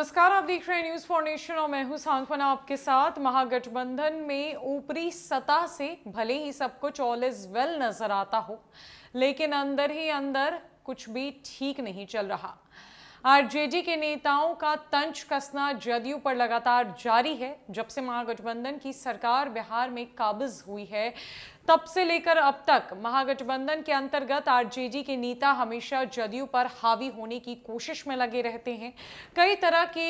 नमस्कार आप देख रहे हैं न्यूज फॉर नेशन और मैं हूं सांत्वना आपके साथ महागठबंधन में ऊपरी सतह से भले ही सब कुछ ऑल इज वेल नजर आता हो लेकिन अंदर ही अंदर कुछ भी ठीक नहीं चल रहा आरजेडी के नेताओं का तंज कसना जदयू पर लगातार जारी है जब से महागठबंधन की सरकार बिहार में काबिज हुई है तब से लेकर अब तक महागठबंधन के अंतर्गत आरजेडी के नेता हमेशा जदयू पर हावी होने की कोशिश में लगे रहते हैं कई तरह के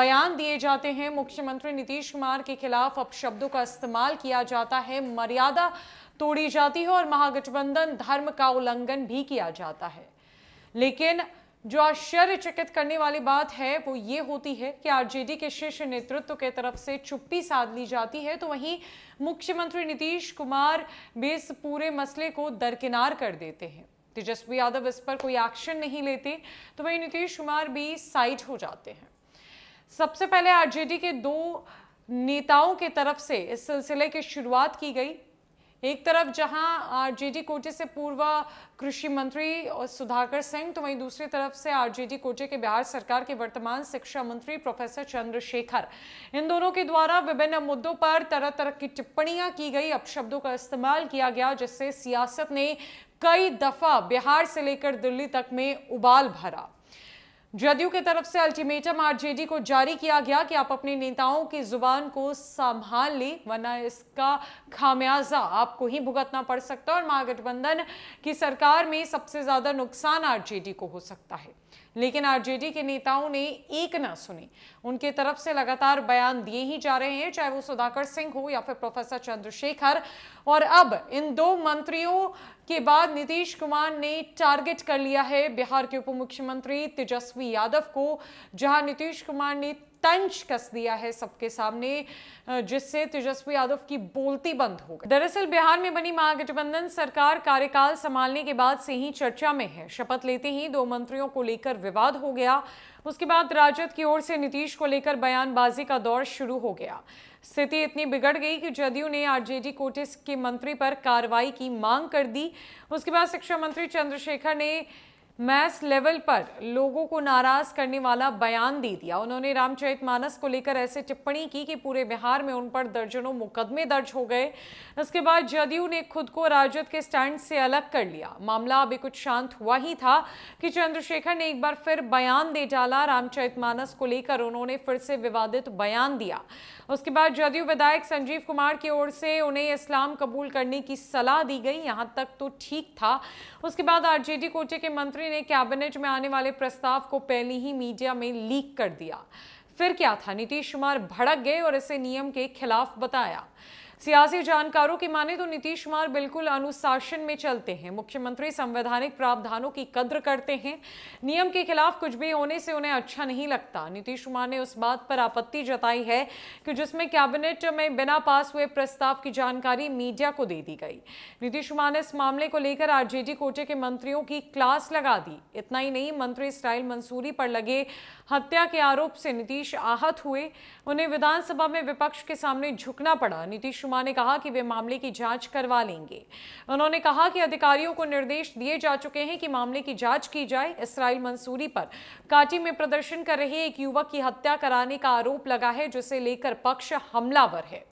बयान दिए जाते हैं मुख्यमंत्री नीतीश कुमार के खिलाफ अब शब्दों का इस्तेमाल किया जाता है मर्यादा तोड़ी जाती है और महागठबंधन धर्म का उल्लंघन भी किया जाता है लेकिन जो आश्चर्यचकित करने वाली बात है वो ये होती है कि आरजेडी के शीर्ष नेतृत्व के तरफ से चुप्पी साध ली जाती है तो वहीं मुख्यमंत्री नीतीश कुमार बेस पूरे मसले को दरकिनार कर देते हैं तेजस्वी यादव इस पर कोई एक्शन नहीं लेते तो वहीं नीतीश कुमार भी साइड हो जाते हैं सबसे पहले आरजेडी के दो नेताओं के तरफ से इस सिलसिले की शुरुआत की गई एक तरफ जहां आरजेडी कोटे से पूर्व कृषि मंत्री सुधाकर सिंह तो वहीं दूसरी तरफ से आरजेडी कोटे के बिहार सरकार के वर्तमान शिक्षा मंत्री प्रोफेसर चंद्रशेखर इन दोनों के द्वारा विभिन्न मुद्दों पर तरह तरह की टिप्पणियां की गई अपशब्दों का इस्तेमाल किया गया जिससे सियासत ने कई दफा बिहार से लेकर दिल्ली तक में उबाल भरा जदयू की तरफ से अल्टीमेटम आरजेडी को जारी किया गया कि आप अपने नेताओं की जुबान को संभाल ली वरना इसका खामियाजा आपको ही भुगतना पड़ सकता है और महागठबंधन की सरकार में सबसे ज्यादा नुकसान आरजेडी को हो सकता है लेकिन आरजेडी के नेताओं ने एक ना सुने उनके तरफ से लगातार बयान दिए ही जा रहे हैं चाहे वो सुधाकर सिंह हो या फिर प्रोफेसर चंद्रशेखर और अब इन दो मंत्रियों के बाद नीतीश कुमार ने टारगेट कर लिया है बिहार के उप मुख्यमंत्री तेजस्वी यादव को जहां नीतीश कुमार ने तंज कस दिया है सबके सामने जिससे तेजस्वी यादव की बोलती बंद हो गई दरअसल बिहार में बनी महागठबंधन सरकार कार्यकाल संभालने के बाद से ही चर्चा में है शपथ लेते ही दो मंत्रियों को लेकर विवाद हो गया उसके बाद राजद की ओर से नीतीश को लेकर बयानबाजी का दौर शुरू हो गया स्थिति इतनी बिगड़ गई कि जदयू ने आरजेडी कोटे के मंत्री पर कार्रवाई की मांग कर दी उसके बाद शिक्षा मंत्री चंद्रशेखर ने मैस लेवल पर लोगों को नाराज करने वाला बयान दे दिया उन्होंने रामचरित मानस को लेकर ऐसे टिप्पणी की कि पूरे बिहार में उन पर दर्जनों मुकदमे दर्ज हो गए इसके बाद जदयू ने खुद को राजद के स्टैंड से अलग कर लिया मामला अभी कुछ शांत हुआ ही था कि चंद्रशेखर ने एक बार फिर बयान दे डाला रामचरित मानस को लेकर उन्होंने फिर से विवादित बयान दिया उसके बाद जदयू विधायक संजीव कुमार की ओर से उन्हें इस्लाम कबूल करने की सलाह दी गई यहाँ तक तो ठीक था उसके बाद आरजेडी कोटे के मंत्री मंत्री ने कैबिनेट में आने वाले प्रस्ताव को पहले ही मीडिया में लीक कर दिया फिर क्या था नीतीश कुमार भड़क गए और इसे नियम के खिलाफ बताया सियासी जानकारों की माने तो नीतीश कुमार बिल्कुल अनुशासन में चलते हैं मुख्यमंत्री संवैधानिक प्रावधानों की कद्र करते हैं नियम के खिलाफ कुछ भी होने से उन्हें अच्छा नहीं लगता नीतीश कुमार ने उस बात पर आपत्ति जताई है कि जिसमें कैबिनेट में बिना पास हुए प्रस्ताव की जानकारी मीडिया को दे दी गई नीतीश कुमार ने इस मामले को लेकर आरजेडी कोटे के मंत्रियों की क्लास लगा दी इतना ही नहीं मंत्री स्टाइल मंसूरी पर लगे हत्या के आरोप से नीतीश आहत हुए उन्हें विधानसभा में विपक्ष के सामने झुकना पड़ा नीतीश शर्मा ने कहा कि वे मामले की जांच करवा लेंगे उन्होंने कहा कि अधिकारियों को निर्देश दिए जा चुके हैं कि मामले की जांच की जाए इसराइल मंसूरी पर काटी में प्रदर्शन कर रहे एक युवक की हत्या कराने का आरोप लगा है जिसे लेकर पक्ष हमलावर है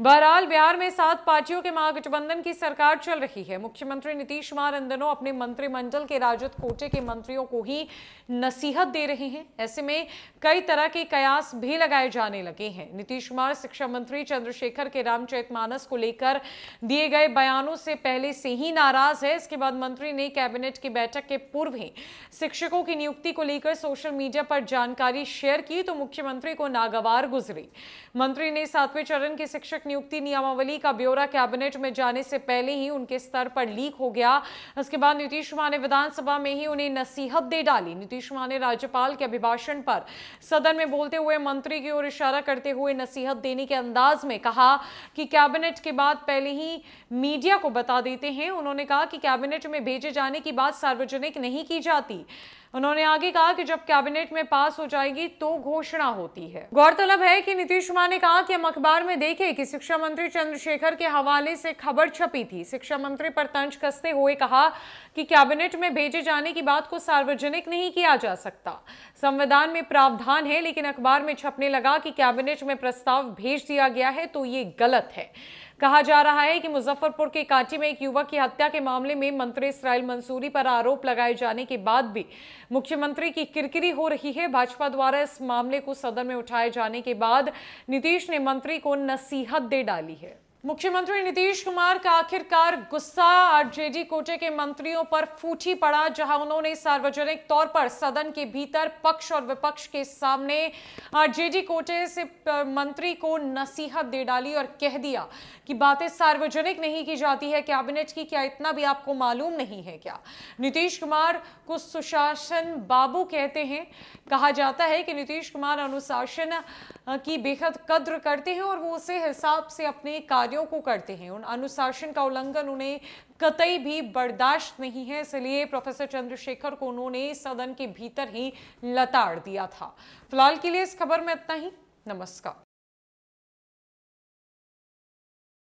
बहरहाल बिहार में सात पार्टियों के महागठबंधन की सरकार चल रही है मुख्यमंत्री नीतीश कुमार इन दिनों अपने मंत्रिमंडल के राजद कोटे के मंत्रियों को ही नसीहत दे रहे हैं ऐसे में कई तरह के कयास भी लगाए जाने लगे हैं नीतीश कुमार शिक्षा मंत्री चंद्रशेखर के रामचरित मानस को लेकर दिए गए बयानों से पहले से ही नाराज है इसके बाद मंत्री ने कैबिनेट की बैठक के पूर्व ही शिक्षकों की नियुक्ति को लेकर सोशल मीडिया पर जानकारी शेयर की तो मुख्यमंत्री को नागवार गुजरी मंत्री ने सातवें चरण के शिक्षक शिक्षक नियुक्ति नियमावली का ब्यौरा कैबिनेट में जाने से पहले ही उनके स्तर पर लीक हो गया उसके बाद नीतीश कुमार ने विधानसभा में ही उन्हें नसीहत दे डाली नीतीश कुमार ने राज्यपाल के अभिभाषण पर सदन में बोलते हुए मंत्री की ओर इशारा करते हुए नसीहत देने के अंदाज में कहा कि कैबिनेट के बाद पहले ही मीडिया को बता देते हैं उन्होंने कहा कि कैबिनेट में भेजे जाने की बात सार्वजनिक नहीं की जाती उन्होंने आगे कहा कि जब कैबिनेट में पास हो जाएगी तो घोषणा होती है गौरतलब है कि नीतीश कुमार ने कहा कि हम अखबार में देखे कि शिक्षा मंत्री चंद्रशेखर के हवाले से खबर छपी थी शिक्षा मंत्री पर तंज कसते हुए कहा कि कैबिनेट में भेजे जाने की बात को सार्वजनिक नहीं किया जा सकता संविधान में प्रावधान है लेकिन अखबार में छपने लगा कि कैबिनेट में प्रस्ताव भेज दिया गया है तो ये गलत है कहा जा रहा है कि मुजफ्फरपुर के कांटी में एक युवक की हत्या के मामले में मंत्री इसराइल मंसूरी पर आरोप लगाए जाने के बाद भी मुख्यमंत्री की किरकिरी हो रही है भाजपा द्वारा इस मामले को सदन में उठाए जाने के बाद नीतीश ने मंत्री को नसीहत दे डाली है मुख्यमंत्री नीतीश कुमार का आखिरकार गुस्सा आरजेडी कोटे के मंत्रियों पर फूटी पड़ा जहां उन्होंने सार्वजनिक तौर पर सदन के भीतर पक्ष और विपक्ष के सामने आरजेडी कोटे से मंत्री को नसीहत दे डाली और कह दिया कि बातें सार्वजनिक नहीं की जाती है कैबिनेट की क्या इतना भी आपको मालूम नहीं है क्या नीतीश कुमार को सुशासन बाबू कहते हैं कहा जाता है कि नीतीश कुमार अनुशासन की बेहद कद्र करते हैं और वो उसे हिसाब से अपने कार्य कार्यों को करते हैं उन अनुशासन का उल्लंघन उन्हें कतई भी बर्दाश्त नहीं है इसलिए प्रोफेसर चंद्रशेखर को उन्होंने सदन के भीतर ही लताड़ दिया था फिलहाल के लिए इस खबर में इतना ही नमस्कार